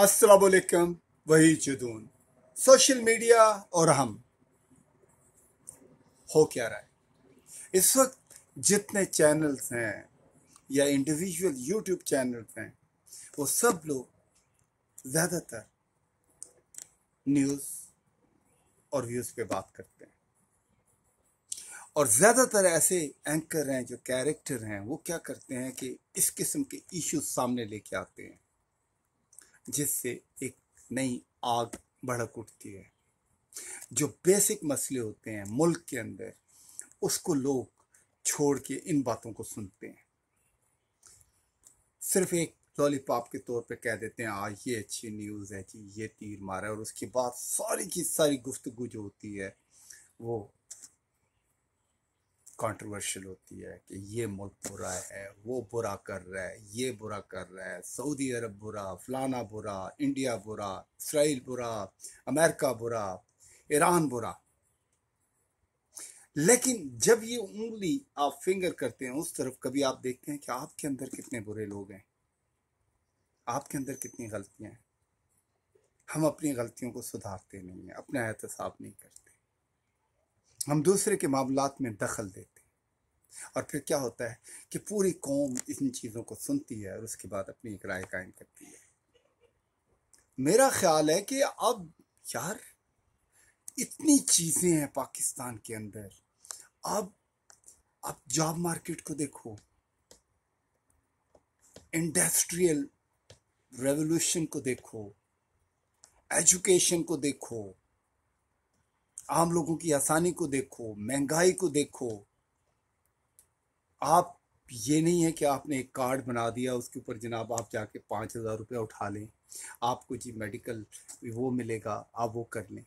असलकम वही जुदून social media और हम हो क्या रहा है इस वक्त जितने चैनल्स हैं या इंडिविजुअल यूट्यूब चैनल्स हैं वो सब लोग ज़्यादातर न्यूज़ और व्यूज़ पे बात करते हैं और ज़्यादातर ऐसे एंकर हैं जो कैरेक्टर हैं वो क्या करते हैं कि इस किस्म के इश्यूज सामने लेके आते हैं जिससे एक नई आग भड़क उठती है जो बेसिक मसले होते हैं मुल्क के अंदर उसको लोग छोड़ के इन बातों को सुनते हैं सिर्फ एक लॉलीपॉप के तौर पे कह देते हैं आ हाँ, ये अच्छी न्यूज़ है जी ये तीर मारा है और उसके बाद सारी की सारी गुफ्तगु जो होती है वो कंट्रोवर्शियल होती है कि ये मुल्क बुरा है वो बुरा कर रहा है ये बुरा कर रहा है सऊदी अरब बुरा फलाना बुरा इंडिया बुरा इसराइल बुरा अमेरिका बुरा ईरान बुरा लेकिन जब ये उंगली आप फिंगर करते हैं उस तरफ कभी आप देखते हैं कि आपके अंदर कितने बुरे लोग हैं आपके अंदर कितनी गलतियां हैं हम अपनी गलतियों को सुधारते नहीं हैं अपना एहतसाब नहीं करते हम दूसरे के मामला में दखल देते और फिर क्या होता है कि पूरी कौम इन चीज़ों को सुनती है और उसके बाद अपनी एक राय कायम करती है मेरा ख्याल है कि अब यार इतनी चीज़ें हैं पाकिस्तान के अंदर अब अब जॉब मार्केट को देखो इंडस्ट्रियल रेवोल्यूशन को देखो एजुकेशन को देखो आम लोगों की आसानी को देखो महंगाई को देखो आप ये नहीं है कि आपने एक कार्ड बना दिया उसके ऊपर जनाब आप जाके पाँच हज़ार रुपया उठा लें आपको जी मेडिकल वो मिलेगा आप वो कर लें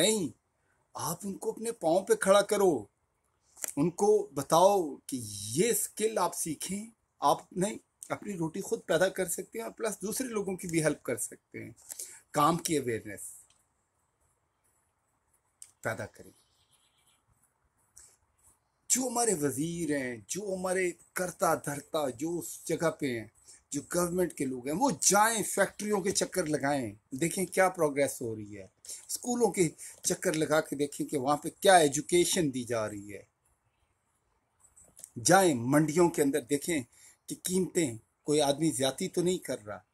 नहीं आप उनको अपने पाँव पे खड़ा करो उनको बताओ कि ये स्किल आप सीखें आप नहीं अपनी रोटी खुद पैदा कर सकते हैं और प्लस दूसरे लोगों की भी हेल्प कर सकते हैं काम की अवेयरनेस पैदा करें जो हमारे वजीर हैं जो हमारे करता धरता जो उस जगह पे हैं जो गवर्नमेंट के लोग हैं वो जाएं फैक्ट्रियों के चक्कर लगाएं देखें क्या प्रोग्रेस हो रही है स्कूलों के चक्कर लगा के देखें कि वहाँ पे क्या एजुकेशन दी जा रही है जाएं मंडियों के अंदर देखें कि कीमतें कोई आदमी ज्यादा तो नहीं कर रहा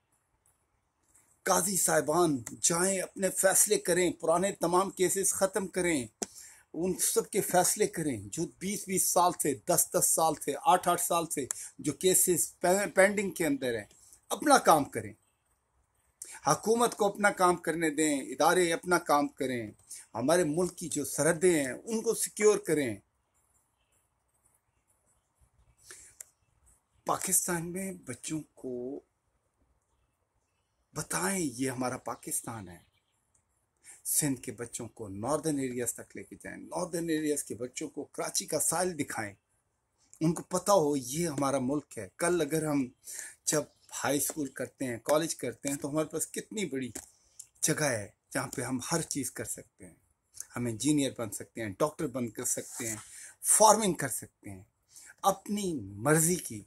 काजी साहिबान जाएं अपने फैसले करें पुराने तमाम केसेस ख़त्म करें उन सब के फैसले करें जो 20-20 साल से 10-10 साल से 8-8 साल से जो केसेस पेंडिंग के अंदर हैं अपना काम करें हकूमत को अपना काम करने दें इदारे अपना काम करें हमारे मुल्क की जो सरहदें हैं उनको सिक्योर करें पाकिस्तान में बच्चों को बताएं ये हमारा पाकिस्तान है सिंध के बच्चों को नॉर्दर्न एरियाज तक लेके जाएं नॉर्दर्न एरियाज के बच्चों को कराची का साइल दिखाएं उनको पता हो ये हमारा मुल्क है कल अगर हम जब हाई स्कूल करते हैं कॉलेज करते हैं तो हमारे पास कितनी बड़ी जगह है जहाँ पे हम हर चीज़ कर सकते हैं हम इंजीनियर बन सकते हैं डॉक्टर बन कर सकते हैं फार्मिंग कर सकते हैं अपनी मर्जी की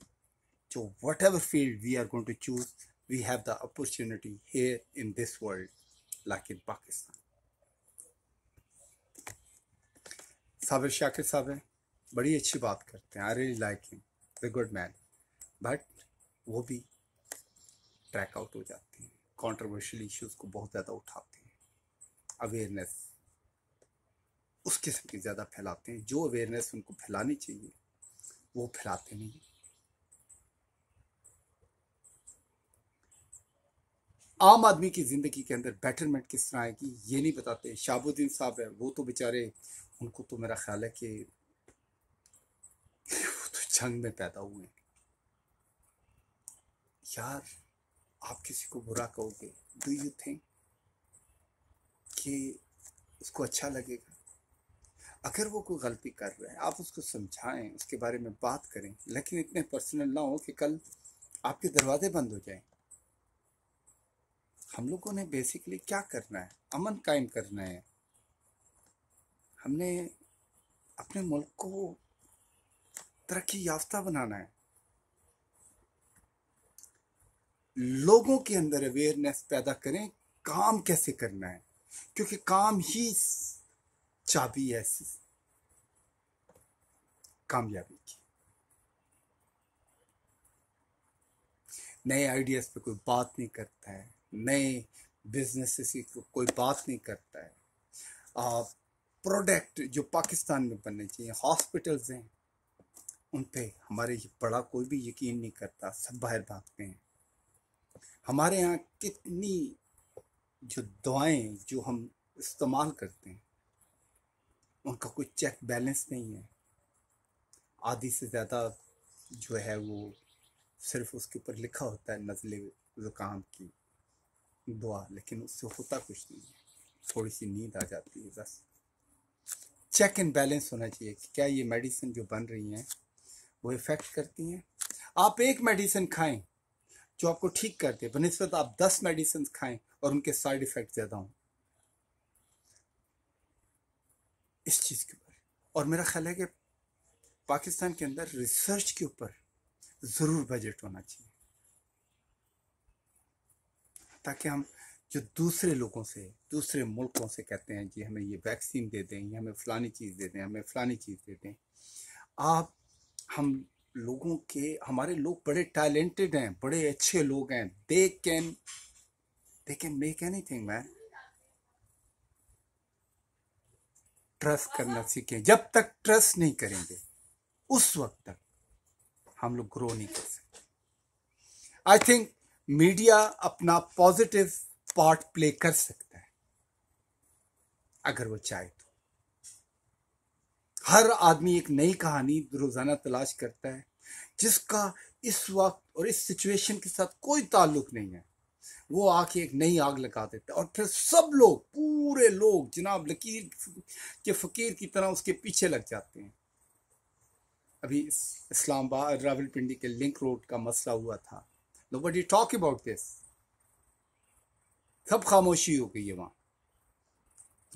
जो whatever field we are going to choose we have the opportunity here in this world like in Pakistan Sabir Shakir साहब हैं बड़ी अच्छी बात करते हैं I really like him the good man but वो भी ट्रैक आउट हो जाती हैं कॉन्ट्रोवर्शियल इश्यूज को बहुत ज़्यादा उठाते हैं अवेयरनेस उस किस्म की ज़्यादा फैलाते हैं जो अवेयरनेस उनको फैलानी चाहिए वो फैलाते नहीं आम आदमी की ज़िंदगी के अंदर बेटरमेंट किस तरह आएगी ये नहीं बताते शाहबुद्दीन साहब है वो तो बेचारे उनको तो मेरा ख्याल है कि वो तो जंग में पैदा हुए हैं यार आप किसी को बुरा कहोगे डू यू थिंक कि उसको अच्छा लगेगा अगर वो कोई गलती कर रहे हैं आप उसको समझाएं उसके बारे में बात करें लेकिन इतने पर्सनल ना हो कि कल आपके दरवाजे बंद हो जाएं हम लोगों ने बेसिकली क्या करना है अमन कायम करना है हमने अपने मुल्क को तरक्की याफ्ता बनाना है लोगों के अंदर अवेयरनेस पैदा करें काम कैसे करना है क्योंकि काम ही चाबी है कामयाबी की नए आइडियाज पे कोई बात नहीं करता है नए बिजनेस से कोई बात नहीं करता है प्रोडक्ट जो पाकिस्तान में बनने चाहिए हॉस्पिटल्स हैं उन पे हमारे बड़ा कोई भी यकीन नहीं करता सब बाहर भागते हैं हमारे यहाँ कितनी जो दवाएं जो हम इस्तेमाल करते हैं उनका कोई चेक बैलेंस नहीं है आधी से ज़्यादा जो है वो सिर्फ उसके ऊपर लिखा होता है नज़ले ज़ुकाम की दुआ लेकिन उससे होता कुछ नहीं है थोड़ी सी नींद आ जाती है बस चेक एंड बैलेंस होना चाहिए कि क्या ये मेडिसिन जो बन रही हैं वो इफ़ेक्ट करती हैं आप एक मेडिसिन खाएं जो आपको ठीक कर दे बनस्बत आप दस मेडिसिन खाएं और उनके साइड इफ़ेक्ट ज़्यादा हों इस चीज़ के ऊपर और मेरा ख्याल है कि पाकिस्तान के अंदर रिसर्च के ऊपर ज़रूर बजट होना चाहिए ताकि हम जो दूसरे लोगों से दूसरे मुल्कों से कहते हैं जी हमें ये वैक्सीन दे दें ये हमें फ़लानी चीज़ दे दें हमें फ़लानी चीज़ दे दें आप हम लोगों के हमारे लोग बड़े टैलेंटेड हैं बड़े अच्छे लोग हैं they can they can make anything man trust करना सीखें जब तक ट्रस्ट नहीं करेंगे उस वक्त तक हम लोग ग्रो नहीं कर सकते आई थिंक मीडिया अपना पॉजिटिव पार्ट प्ले कर सकता है अगर वो चाहे तो हर आदमी एक नई कहानी रोजाना तलाश करता है जिसका इस वक्त और इस सिचुएशन के साथ कोई ताल्लुक नहीं है वो आके एक नई आग लगा देता है और फिर सब लोग पूरे लोग जनाब लकीर के फकीर की तरह उसके पीछे लग जाते हैं अभी इस्लामाबाद रावलपिंडी के लिंक रोड का मसला हुआ था Nobody टॉक अबाउट दिस सब खामोशी हो गई है वहाँ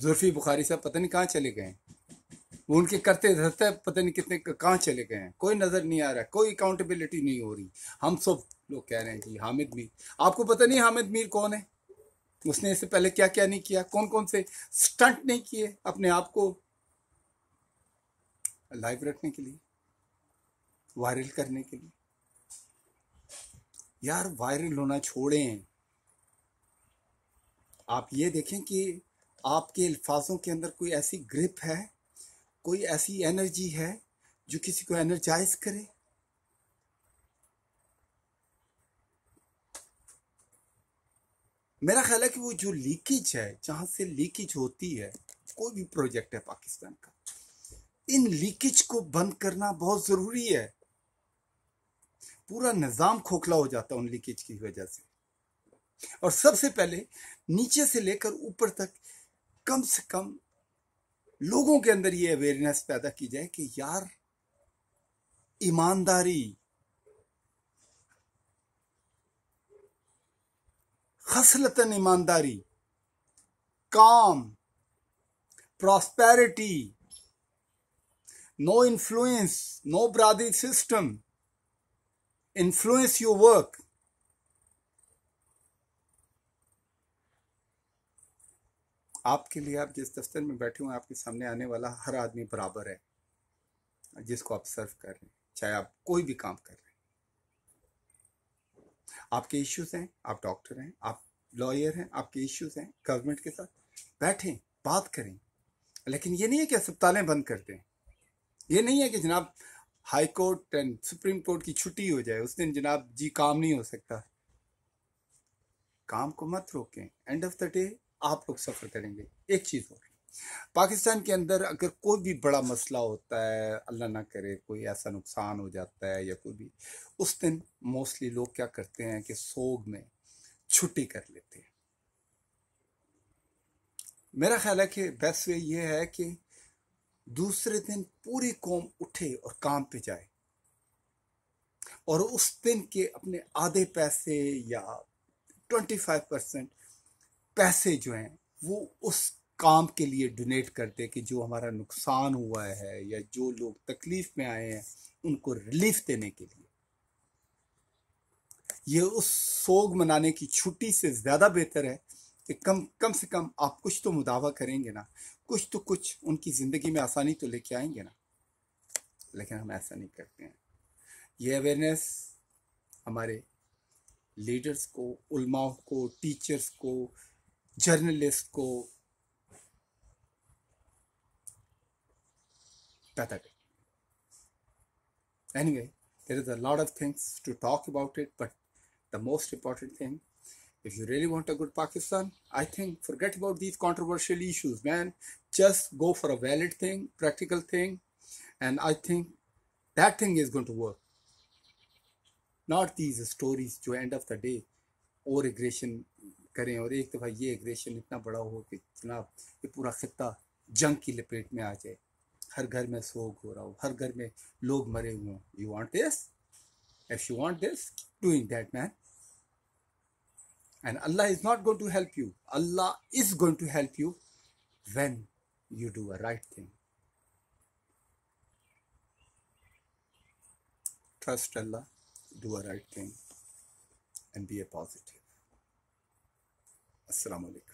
जुल्फी बुखारी साहब पता नहीं कहाँ चले गए वो उनके करते धरते पता नहीं कितने कहाँ चले गए हैं कोई नज़र नहीं आ रहा कोई अकाउंटेबिलिटी नहीं हो रही हम सब लोग कह रहे हैं जी हामिद मीर आपको पता नहीं हामिद मीर कौन है उसने इससे पहले क्या क्या नहीं किया कौन कौन से स्टंट नहीं किए अपने आप को लाइव रखने के लिए वायरल करने के लिए यार वायरल होना छोड़ें आप ये देखें कि आपके अल्फाजों के अंदर कोई ऐसी ग्रिप है कोई ऐसी एनर्जी है जो किसी को एनर्जाइज करे मेरा ख्याल है कि वो जो लीकेज है जहां से लीकेज होती है कोई भी प्रोजेक्ट है पाकिस्तान का इन लीकेज को बंद करना बहुत ज़रूरी है पूरा निज़ाम खोखला हो जाता है उन लीकेज की वजह से और सबसे पहले नीचे से लेकर ऊपर तक कम से कम लोगों के अंदर ये अवेयरनेस पैदा की जाए कि यार ईमानदारी खसलतन ईमानदारी काम प्रॉस्पेरिटी नो इन्फ्लुएंस नो ब्रादरी सिस्टम influence your work. आपके लिए आप जिस दफ्तर में बैठे हुए आपके सामने आने वाला हर आदमी बराबर है जिसको आप सर्व कर रहे हैं चाहे आप कोई भी काम कर रहे हैं आपके इश्यूज हैं आप डॉक्टर हैं आप लॉयर हैं आपके इश्यूज हैं गवर्नमेंट के साथ बैठें बात करें लेकिन ये नहीं है कि अस्पतालें बंद कर दें ये नहीं है कि जनाब high court and supreme court की छुट्टी हो जाए उस दिन जनाब जी काम नहीं हो सकता काम को मत रोकें एंड ऑफ द डे आप लोग सफ़र करेंगे एक चीज़ और पाकिस्तान के अंदर अगर कोई भी बड़ा मसला होता है अल्लाह ना करे कोई ऐसा नुकसान हो जाता है या कोई भी उस दिन मोस्टली लोग क्या करते हैं कि सोग में छुट्टी कर लेते हैं मेरा ख्याल है कि बेस्ट वे ये है कि दूसरे दिन पूरी कौम उठे और काम पे जाए और उस दिन के अपने आधे पैसे या ट्वेंटी फाइव परसेंट पैसे जो हैं वो उस काम के लिए डोनेट करते कि जो हमारा नुकसान हुआ है या जो लोग तकलीफ में आए हैं उनको रिलीफ देने के लिए ये उस सोग मनाने की छुट्टी से ज़्यादा बेहतर है कि कम कम से कम आप कुछ तो मुदावा करेंगे ना कुछ तो कुछ उनकी ज़िंदगी में आसानी तो लेके आएंगे ना लेकिन हम ऐसा नहीं करते हैं ये अवेयरनेस हमारे लीडर्स को उलमाओं को टीचर्स को जर्नलिस्ट को पैदा करें anyway there is a lot of things to talk about it but the most important thing If you really want a good Pakistan, I think forget about these controversial issues, man. Just go for a valid thing, practical thing, and I think that thing is going to work. Not these stories to end of the day or aggression करें और एक दफ़ा ये aggression इतना बड़ा हो कि जनाब ये पूरा खत्ता जंग की लपेट में आ जाए हर घर में सोग हो रहा हो हर घर में लोग मरे हुए हों you want this if you want this doing that man And Allah is not going to help you. Allah is going to help you when you do a right thing. Trust Allah, do a right thing, and be a positive. Assalamu alaikum.